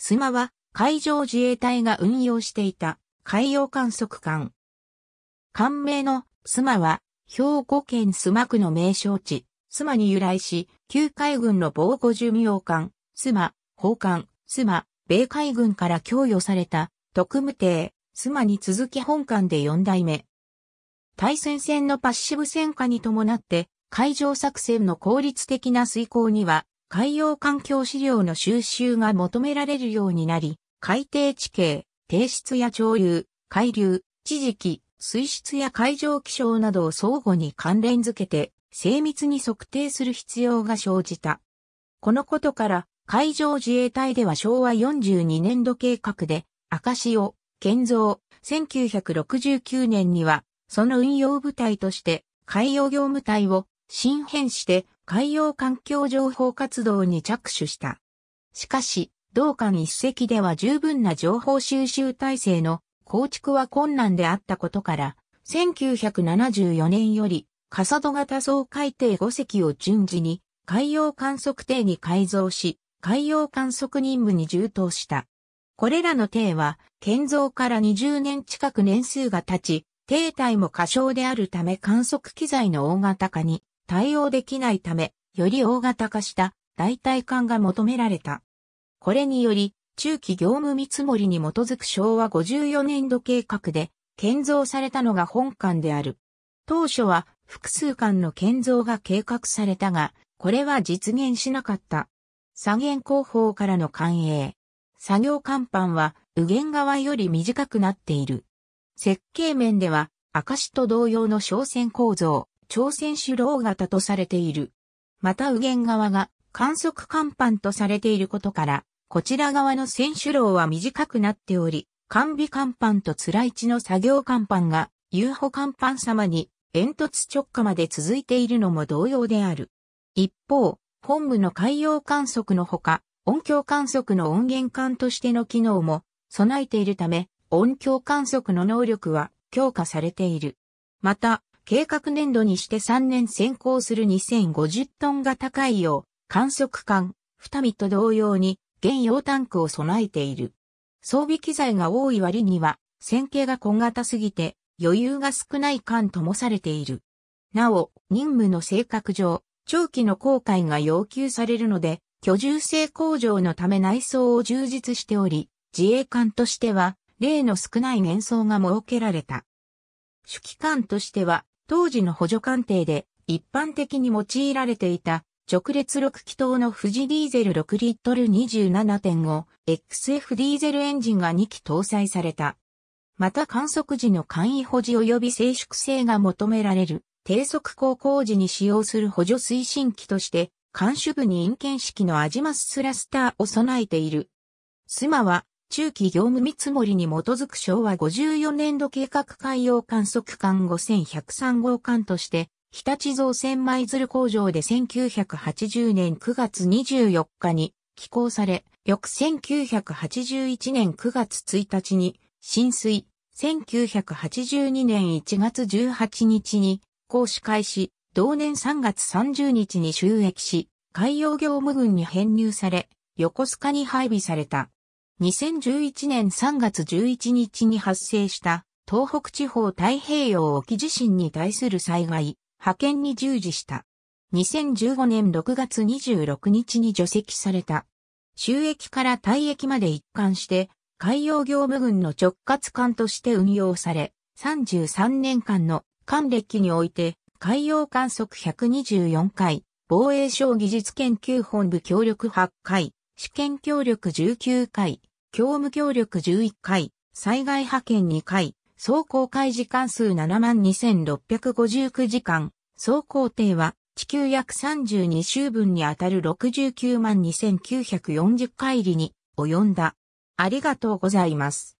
スマは海上自衛隊が運用していた海洋観測艦。艦名のスマは兵庫県須磨区の名称地、スマに由来し、旧海軍の防護寿命艦、スマ、砲艦、スマ、米海軍から供与された特務艇、スマに続き本艦で4代目。対戦線のパッシブ戦火に伴って、海上作戦の効率的な遂行には海洋環境資料の収集が求められるようになり、海底地形、低質や潮流、海流、地磁気、水質や海上気象などを相互に関連づけて、精密に測定する必要が生じた。このことから、海上自衛隊では昭和42年度計画で、赤潮、建造、1969年には、その運用部隊として、海洋業務隊を新編して海洋環境情報活動に着手した。しかし、同館一隻では十分な情報収集体制の構築は困難であったことから、1974年より、カサド型総海底5隻を順次に海洋観測艇に改造し、海洋観測任務に充当した。これらの艇は、建造から20年近く年数が経ち、艇体も過小であるため観測機材の大型化に対応できないため、より大型化した代替艦が求められた。これにより、中期業務見積もりに基づく昭和54年度計画で建造されたのが本艦である。当初は複数艦の建造が計画されたが、これは実現しなかった。左舷後方からの艦営。作業甲板は右舷側より短くなっている。設計面では、赤石と同様の商船構造、朝鮮主老型とされている。また右舷側が観測甲板とされていることから、こちら側の選手楼は短くなっており、完備甲板とい地の作業甲板が、遊歩甲板様に煙突直下まで続いているのも同様である。一方、本部の海洋観測のほか、音響観測の音源管としての機能も備えているため、音響観測の能力は強化されている。また、計画年度にして3年先行する2050トン型海洋、観測艦、二見と同様に、原用タンクを備えている。装備機材が多い割には、線形が小型すぎて、余裕が少ない艦ともされている。なお、任務の性格上、長期の航海が要求されるので、居住性向上のため内装を充実しており、自衛艦としては、例の少ない年装が設けられた。主機関としては、当時の補助艦艇で一般的に用いられていた直列6気筒の富士ディーゼル6リットル 27.5XF ディーゼルエンジンが2機搭載された。また観測時の簡易保持及び静粛性が求められる低速航行時に使用する補助推進機として、監視部に陰検式のアジマススラスターを備えている。スマは中期業務見積もりに基づく昭和54年度計画海洋観測艦5103号艦として、日立造船舞鶴工場で1980年9月24日に寄港され、翌1981年9月1日に浸水、1982年1月18日に行使開始、同年3月30日に収益し、海洋業務軍に編入され、横須賀に配備された。2011年3月11日に発生した東北地方太平洋沖地震に対する災害、派遣に従事した。2015年6月26日に除籍された。収益から退役まで一貫して、海洋業務軍の直轄艦として運用され、33年間の艦歴において、海洋観測124回、防衛省技術研究本部協力8回、試験協力19回、業務協力11回、災害派遣2回、総公開時間数72,659時間、総工程は地球約32周分にあたる69万2940回りに及んだ。ありがとうございます。